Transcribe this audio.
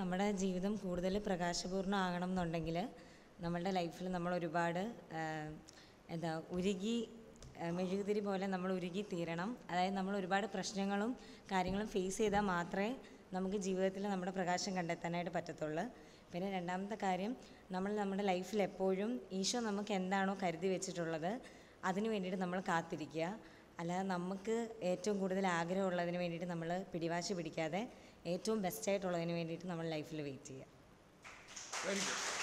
നമ്മുടെ ജീവിതം കൂടുതൽ ആകണം എന്നുണ്ടെങ്കിൽ നമ്മളുടെ ലൈഫിൽ നമ്മൾ ഒരുപാട് എന്താ ഉരുകി മെഴുകുതിരി പോലെ നമ്മൾ ഉരുകി തീരണം അതായത് നമ്മൾ ഒരുപാട് പ്രശ്നങ്ങളും കാര്യങ്ങളും ഫേസ് ചെയ്താൽ മാത്രമേ നമുക്ക് ജീവിതത്തിൽ നമ്മുടെ പ്രകാശം കണ്ടെത്താനായിട്ട് പറ്റത്തുള്ളൂ പിന്നെ രണ്ടാമത്തെ കാര്യം നമ്മൾ നമ്മുടെ ലൈഫിൽ എപ്പോഴും ഈശോ നമുക്ക് എന്താണോ കരുതി വെച്ചിട്ടുള്ളത് അതിനു വേണ്ടിയിട്ട് നമ്മൾ കാത്തിരിക്കുക അല്ലാതെ നമുക്ക് ഏറ്റവും കൂടുതൽ ആഗ്രഹമുള്ളതിന് വേണ്ടിയിട്ട് നമ്മൾ പിടിവാശി പിടിക്കാതെ ഏറ്റവും ബെസ്റ്റായിട്ടുള്ളതിന് വേണ്ടിയിട്ട് നമ്മൾ ലൈഫിൽ വെയിറ്റ് ചെയ്യുക